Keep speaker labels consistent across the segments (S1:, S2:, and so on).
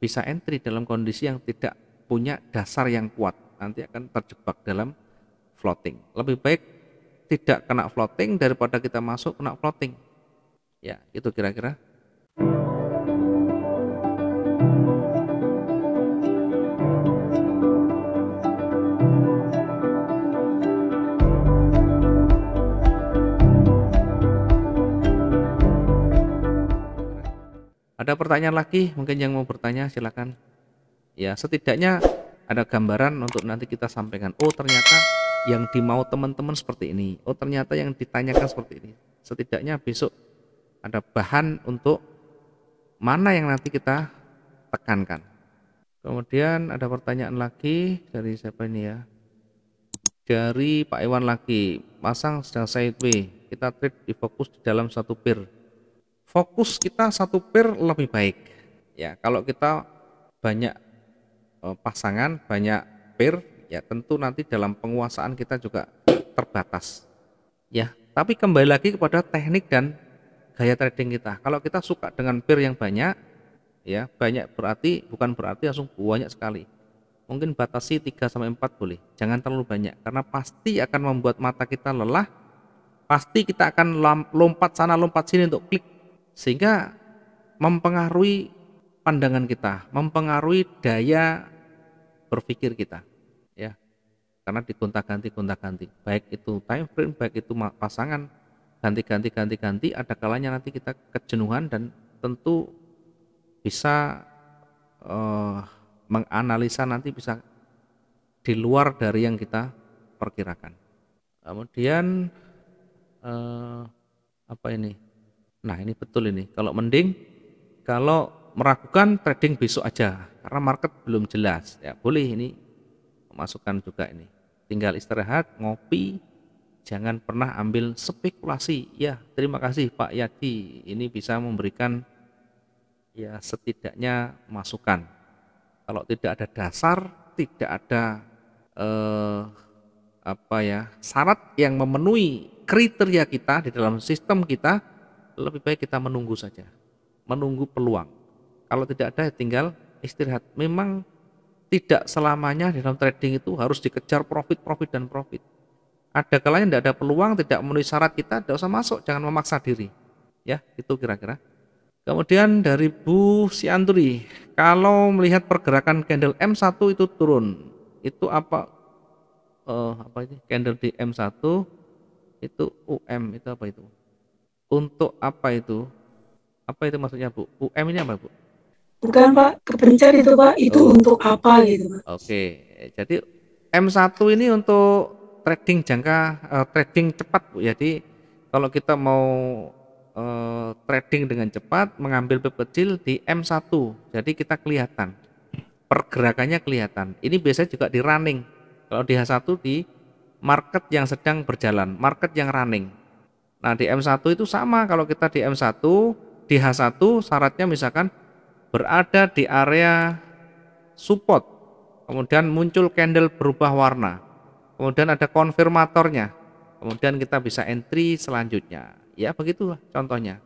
S1: bisa entry dalam kondisi yang tidak punya dasar yang kuat nanti akan terjebak dalam floating lebih baik tidak kena floating daripada kita masuk kena floating ya itu kira-kira Ada pertanyaan lagi? Mungkin yang mau bertanya silakan. Ya, setidaknya ada gambaran untuk nanti kita sampaikan. Oh, ternyata yang dimau teman-teman seperti ini. Oh, ternyata yang ditanyakan seperti ini. Setidaknya besok ada bahan untuk mana yang nanti kita tekankan. Kemudian ada pertanyaan lagi dari siapa ini ya? Dari Pak Iwan lagi, pasang sedang sideway. Kita trade di fokus di dalam satu pir fokus kita satu pair lebih baik ya kalau kita banyak eh, pasangan banyak pair ya tentu nanti dalam penguasaan kita juga terbatas ya tapi kembali lagi kepada teknik dan gaya trading kita kalau kita suka dengan pair yang banyak ya banyak berarti bukan berarti langsung banyak sekali mungkin batasi 3 sampai 4 boleh jangan terlalu banyak karena pasti akan membuat mata kita lelah pasti kita akan lompat sana lompat sini untuk klik sehingga mempengaruhi pandangan kita, mempengaruhi daya berpikir kita, ya. Karena digonta-ganti, gonta-ganti. Baik itu time frame, baik itu pasangan, ganti-ganti, ganti-ganti. Ada kalanya nanti kita kejenuhan dan tentu bisa uh, menganalisa nanti bisa di luar dari yang kita perkirakan. Kemudian uh, apa ini? Nah ini betul ini. Kalau mending, kalau meragukan trading besok aja karena market belum jelas. Ya boleh ini masukkan juga ini. Tinggal istirahat, ngopi, jangan pernah ambil spekulasi. Ya terima kasih Pak Yadi, ini bisa memberikan ya setidaknya masukan. Kalau tidak ada dasar, tidak ada eh, apa ya syarat yang memenuhi kriteria kita di dalam sistem kita lebih baik kita menunggu saja. Menunggu peluang. Kalau tidak ada ya tinggal istirahat. Memang tidak selamanya di dalam trading itu harus dikejar profit, profit, dan profit. Ada kalanya tidak ada peluang, tidak memenuhi syarat kita, tidak usah masuk, jangan memaksa diri. Ya, itu kira-kira. Kemudian dari Bu Sianturi, kalau melihat pergerakan candle M1 itu turun, itu apa uh, apa ini candle di M1 itu UM itu apa itu? Untuk apa itu? Apa itu maksudnya, Bu? UM ini apa, Bu? Bukan, Pak. Kebencar itu, Pak. Itu oh. untuk apa gitu, Pak. Oke. Jadi M1 ini untuk trading jangka uh, trading cepat, Bu. Jadi kalau kita mau uh, trading dengan cepat, mengambil pip kecil di M1. Jadi kita kelihatan pergerakannya kelihatan. Ini biasanya juga di running. Kalau di H1 di market yang sedang berjalan, market yang running. Nah di M1 itu sama kalau kita di M1, di H1 syaratnya misalkan berada di area support, kemudian muncul candle berubah warna, kemudian ada konfirmatornya, kemudian kita bisa entry selanjutnya. Ya begitulah contohnya.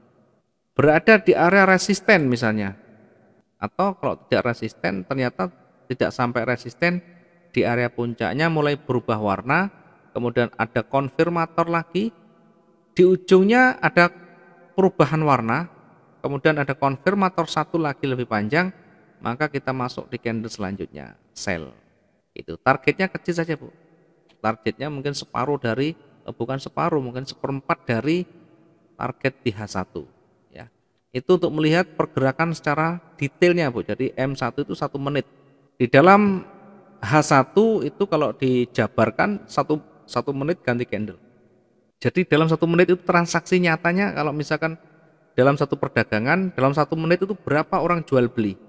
S1: Berada di area resisten misalnya, atau kalau tidak resisten ternyata tidak sampai resisten di area puncaknya mulai berubah warna, kemudian ada konfirmator lagi, di ujungnya ada perubahan warna, kemudian ada konfirmator satu lagi lebih panjang, maka kita masuk di candle selanjutnya, sell. Itu targetnya kecil saja, Bu. Targetnya mungkin separuh dari eh, bukan separuh, mungkin seperempat dari target di H1 ya. Itu untuk melihat pergerakan secara detailnya, Bu. Jadi M1 itu satu menit. Di dalam H1 itu kalau dijabarkan satu, satu menit ganti candle jadi dalam satu menit itu transaksi nyatanya kalau misalkan dalam satu perdagangan, dalam satu menit itu berapa orang jual beli,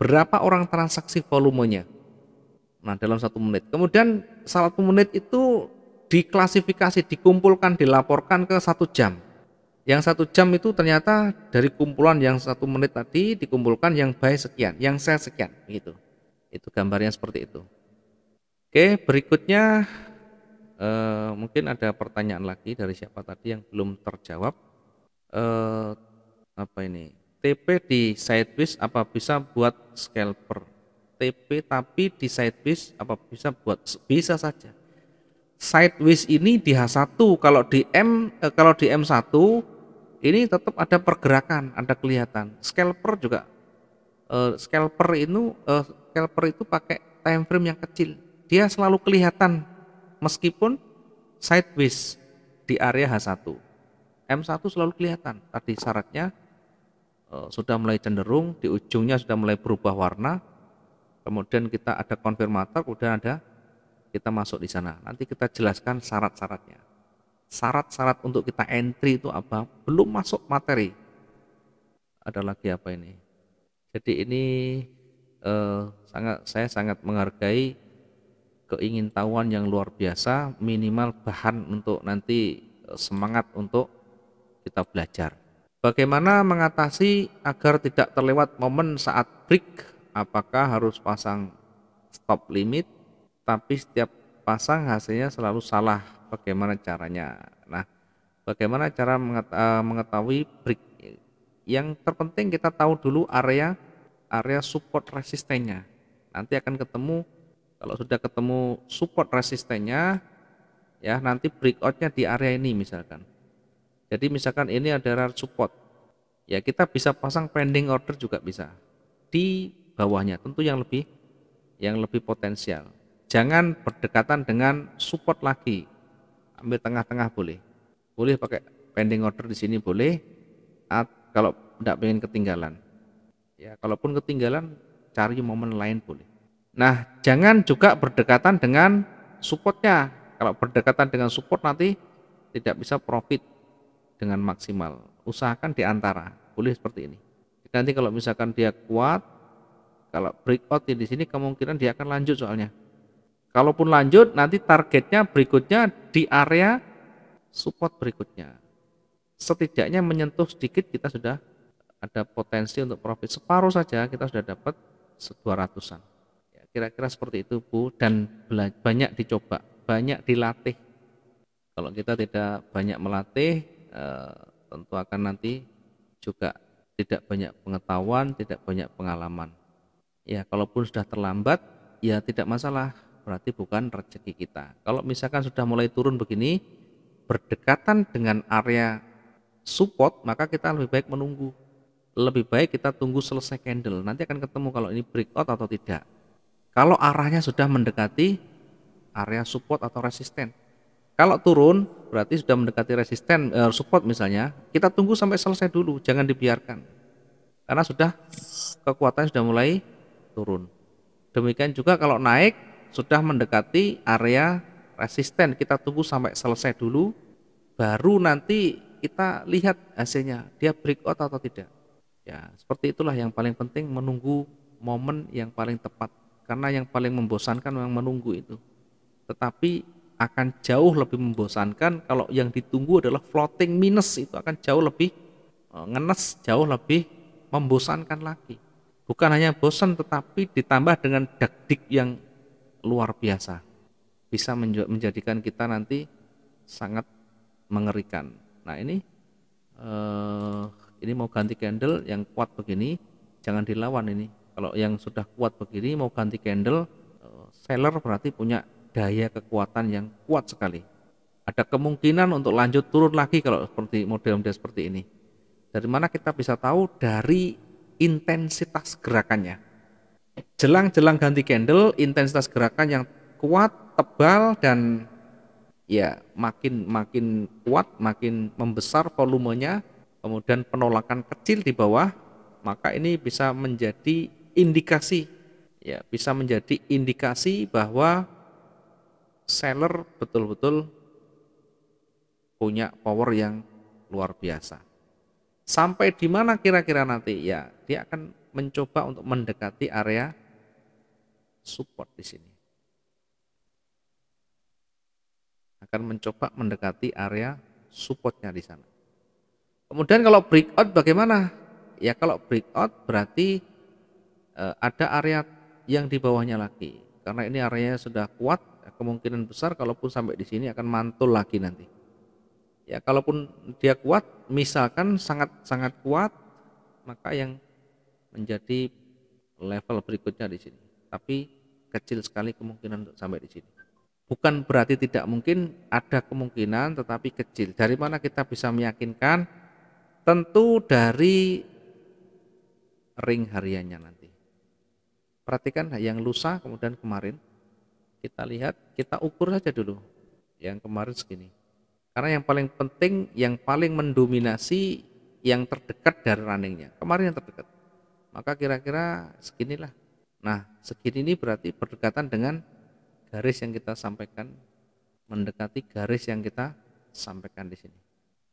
S1: berapa orang transaksi volumenya. Nah dalam satu menit. Kemudian satu menit itu diklasifikasi, dikumpulkan, dilaporkan ke satu jam. Yang satu jam itu ternyata dari kumpulan yang satu menit tadi dikumpulkan yang baik sekian, yang saya sekian, gitu. Itu gambarnya seperti itu. Oke, berikutnya Eh, mungkin ada pertanyaan lagi dari siapa tadi yang belum terjawab. E, apa ini? TP di sideways apa bisa buat scalper? TP tapi di sideways apa bisa buat bisa saja. Sideways ini di H1 kalau di M eh, kalau di M1 ini tetap ada pergerakan, ada kelihatan. Scalper juga uh, scalper itu uh, scalper itu pakai time frame yang kecil. Dia selalu kelihatan meskipun sideways di area H1. M1 selalu kelihatan. Tadi syaratnya e, sudah mulai cenderung, di ujungnya sudah mulai berubah warna. Kemudian kita ada konfirmator, kemudian ada kita masuk di sana. Nanti kita jelaskan syarat-syaratnya. Syarat-syarat untuk kita entry itu apa? Belum masuk materi. Ada lagi apa ini? Jadi ini eh, sangat saya sangat menghargai keingintahuan yang luar biasa, minimal bahan untuk nanti eh, semangat untuk kita belajar. Bagaimana mengatasi agar tidak terlewat momen saat break? Apakah harus pasang stop limit? Tapi setiap pasang hasilnya selalu salah. Bagaimana caranya? Nah, bagaimana cara eh, mengetahui break? Yang terpenting kita tahu dulu area area support resistennya. Nanti akan ketemu kalau sudah ketemu support resistennya, ya nanti breakoutnya di area ini misalkan. Jadi misalkan ini adalah support, ya kita bisa pasang pending order juga bisa di bawahnya. Tentu yang lebih yang lebih potensial. Jangan berdekatan dengan support lagi. Ambil tengah-tengah boleh. Boleh pakai pending order di sini boleh. At, kalau tidak ingin ketinggalan. Ya, kalaupun ketinggalan cari momen lain boleh. Nah, jangan juga berdekatan dengan supportnya. Kalau berdekatan dengan support nanti tidak bisa profit dengan maksimal. Usahakan di antara, boleh seperti ini. nanti kalau misalkan dia kuat, kalau breakout di sini kemungkinan dia akan lanjut soalnya. Kalaupun lanjut, nanti targetnya berikutnya di area support berikutnya. Setidaknya menyentuh sedikit kita sudah ada potensi untuk profit. Separuh saja kita sudah dapat 200-an. Kira-kira seperti itu Bu dan banyak dicoba, banyak dilatih. Kalau kita tidak banyak melatih e, tentu akan nanti juga tidak banyak pengetahuan, tidak banyak pengalaman. Ya, kalaupun sudah terlambat ya tidak masalah, berarti bukan rezeki kita. Kalau misalkan sudah mulai turun begini berdekatan dengan area support, maka kita lebih baik menunggu lebih baik kita tunggu selesai candle. Nanti akan ketemu kalau ini breakout atau tidak kalau arahnya sudah mendekati area support atau resisten. Kalau turun berarti sudah mendekati resisten eh, support misalnya, kita tunggu sampai selesai dulu, jangan dibiarkan. Karena sudah kekuatan sudah mulai turun. Demikian juga kalau naik sudah mendekati area resisten, kita tunggu sampai selesai dulu baru nanti kita lihat hasilnya, dia breakout atau tidak. Ya, seperti itulah yang paling penting menunggu momen yang paling tepat karena yang paling membosankan memang menunggu itu tetapi akan jauh lebih membosankan kalau yang ditunggu adalah floating minus itu akan jauh lebih e, ngenes jauh lebih membosankan lagi bukan hanya bosan tetapi ditambah dengan dakdik yang luar biasa bisa menjadikan kita nanti sangat mengerikan nah ini e, ini mau ganti candle yang kuat begini jangan dilawan ini kalau yang sudah kuat begini mau ganti candle, eh, seller berarti punya daya kekuatan yang kuat sekali. Ada kemungkinan untuk lanjut turun lagi kalau seperti model-model seperti ini. Dari mana kita bisa tahu dari intensitas gerakannya. Jelang-jelang ganti candle, intensitas gerakan yang kuat, tebal dan ya makin makin kuat, makin membesar volumenya, kemudian penolakan kecil di bawah, maka ini bisa menjadi indikasi ya bisa menjadi indikasi bahwa seller betul-betul punya power yang luar biasa. Sampai di mana kira-kira nanti ya dia akan mencoba untuk mendekati area support di sini. Akan mencoba mendekati area supportnya di sana. Kemudian kalau breakout bagaimana? Ya kalau breakout berarti Eh, ada area yang di bawahnya lagi karena ini area sudah kuat kemungkinan besar kalaupun sampai di sini akan mantul lagi nanti ya kalaupun dia kuat misalkan sangat sangat kuat maka yang menjadi level berikutnya di sini tapi kecil sekali kemungkinan untuk sampai di sini bukan berarti tidak mungkin ada kemungkinan tetapi kecil dari mana kita bisa meyakinkan tentu dari ring hariannya nanti Perhatikan yang lusa kemudian kemarin kita lihat, kita ukur saja dulu yang kemarin segini. Karena yang paling penting, yang paling mendominasi yang terdekat dari runningnya. Kemarin yang terdekat. Maka kira-kira seginilah. Nah, segini ini berarti berdekatan dengan garis yang kita sampaikan, mendekati garis yang kita sampaikan di sini.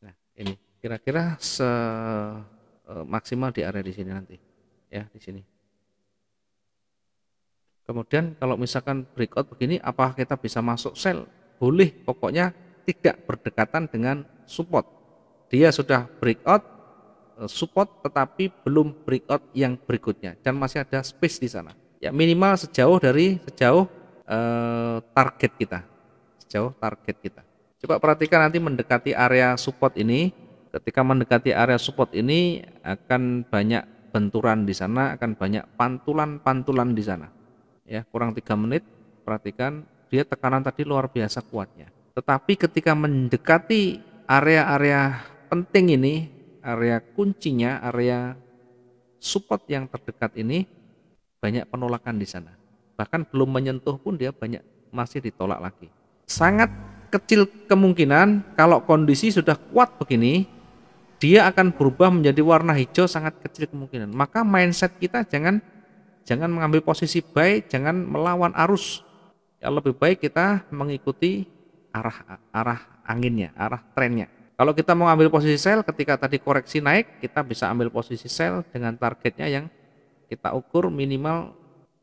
S1: Nah, ini kira-kira se eh, maksimal di area di sini nanti. Ya, di sini. Kemudian kalau misalkan breakout begini, apa kita bisa masuk sell? Boleh, pokoknya tidak berdekatan dengan support. Dia sudah breakout eh, support tetapi belum breakout yang berikutnya dan masih ada space di sana. Ya minimal sejauh dari sejauh eh, target kita. Sejauh target kita. Coba perhatikan nanti mendekati area support ini, ketika mendekati area support ini akan banyak benturan di sana, akan banyak pantulan-pantulan di sana ya kurang tiga menit perhatikan dia tekanan tadi luar biasa kuatnya tetapi ketika mendekati area-area penting ini area kuncinya area support yang terdekat ini banyak penolakan di sana bahkan belum menyentuh pun dia banyak masih ditolak lagi sangat kecil kemungkinan kalau kondisi sudah kuat begini dia akan berubah menjadi warna hijau sangat kecil kemungkinan maka mindset kita jangan jangan mengambil posisi baik, jangan melawan arus. Ya lebih baik kita mengikuti arah arah anginnya, arah trennya. Kalau kita mau ambil posisi sell, ketika tadi koreksi naik, kita bisa ambil posisi sell dengan targetnya yang kita ukur minimal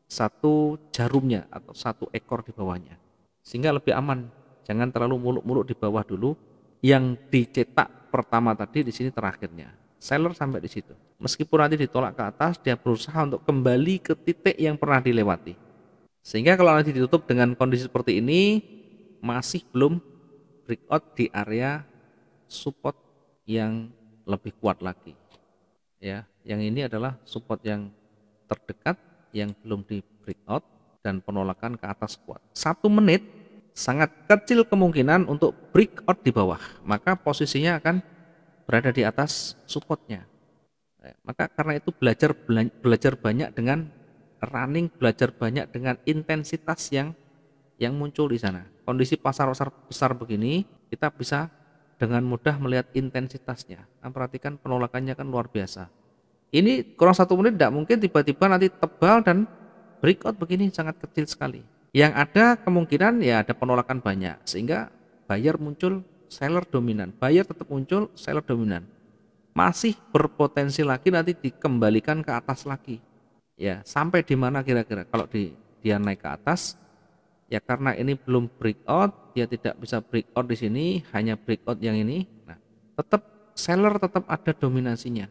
S1: satu jarumnya atau satu ekor di bawahnya. Sehingga lebih aman, jangan terlalu muluk-muluk di bawah dulu. Yang dicetak pertama tadi di sini terakhirnya seller sampai di situ. Meskipun nanti ditolak ke atas, dia berusaha untuk kembali ke titik yang pernah dilewati. Sehingga kalau nanti ditutup dengan kondisi seperti ini, masih belum breakout di area support yang lebih kuat lagi. Ya, yang ini adalah support yang terdekat yang belum di breakout dan penolakan ke atas kuat. Satu menit sangat kecil kemungkinan untuk breakout di bawah, maka posisinya akan berada di atas supportnya. Eh, maka karena itu belajar belajar banyak dengan running, belajar banyak dengan intensitas yang yang muncul di sana. Kondisi pasar besar besar begini, kita bisa dengan mudah melihat intensitasnya. Nah, perhatikan penolakannya kan luar biasa. Ini kurang satu menit tidak mungkin tiba-tiba nanti tebal dan breakout begini sangat kecil sekali. Yang ada kemungkinan ya ada penolakan banyak sehingga buyer muncul seller dominan. Buyer tetap muncul, seller dominan. Masih berpotensi lagi nanti dikembalikan ke atas lagi. Ya, sampai di mana kira-kira kalau di dia naik ke atas ya karena ini belum breakout, dia tidak bisa breakout di sini, hanya breakout yang ini. Nah, tetap seller tetap ada dominasinya.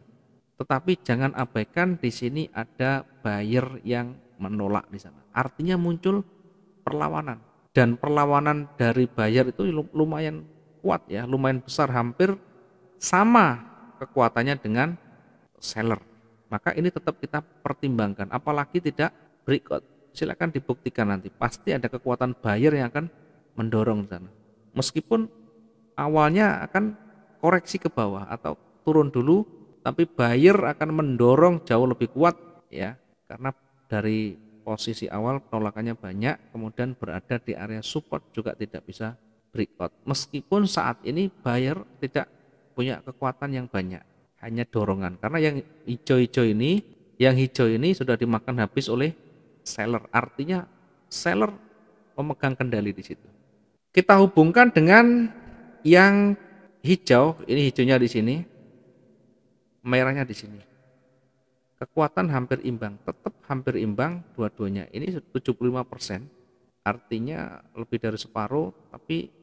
S1: Tetapi jangan abaikan di sini ada buyer yang menolak di sana. Artinya muncul perlawanan dan perlawanan dari buyer itu lumayan kuat ya, lumayan besar hampir sama kekuatannya dengan seller. Maka ini tetap kita pertimbangkan, apalagi tidak breakout Silakan dibuktikan nanti, pasti ada kekuatan buyer yang akan mendorong sana. Meskipun awalnya akan koreksi ke bawah atau turun dulu, tapi buyer akan mendorong jauh lebih kuat ya, karena dari posisi awal penolakannya banyak, kemudian berada di area support juga tidak bisa Breakout Meskipun saat ini buyer tidak punya kekuatan yang banyak, hanya dorongan. Karena yang hijau-hijau ini, yang hijau ini sudah dimakan habis oleh seller. Artinya seller memegang kendali di situ. Kita hubungkan dengan yang hijau, ini hijaunya di sini, merahnya di sini. Kekuatan hampir imbang, tetap hampir imbang dua-duanya. Ini 75 artinya lebih dari separuh, tapi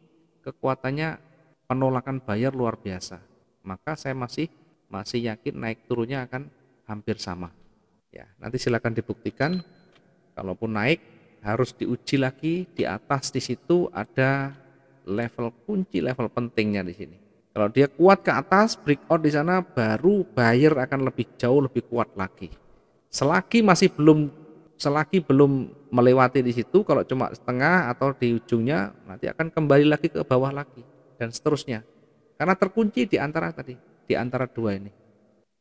S1: kekuatannya penolakan bayar luar biasa. Maka saya masih masih yakin naik turunnya akan hampir sama. Ya, nanti silakan dibuktikan. Kalaupun naik harus diuji lagi di atas di situ ada level kunci level pentingnya di sini. Kalau dia kuat ke atas, breakout di sana baru buyer akan lebih jauh lebih kuat lagi. Selagi masih belum selagi belum melewati di situ kalau cuma setengah atau di ujungnya nanti akan kembali lagi ke bawah lagi dan seterusnya karena terkunci di antara tadi di antara dua ini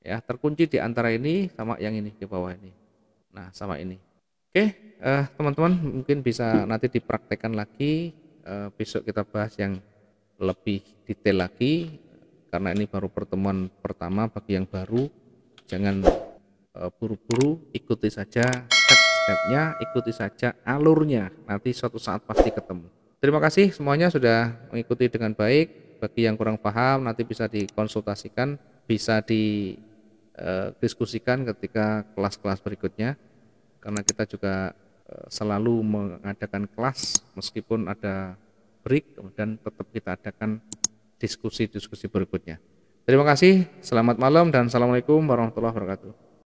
S1: ya terkunci di antara ini sama yang ini ke bawah ini nah sama ini oke eh, teman-teman mungkin bisa nanti dipraktekkan lagi eh, besok kita bahas yang lebih detail lagi karena ini baru pertemuan pertama bagi yang baru jangan eh, buru-buru ikuti saja stepnya ikuti saja alurnya. Nanti suatu saat pasti ketemu. Terima kasih semuanya sudah mengikuti dengan baik. Bagi yang kurang paham nanti bisa dikonsultasikan, bisa didiskusikan eh, ketika kelas-kelas berikutnya. Karena kita juga eh, selalu mengadakan kelas meskipun ada break kemudian tetap kita adakan diskusi-diskusi berikutnya. Terima kasih, selamat malam dan assalamualaikum warahmatullahi wabarakatuh.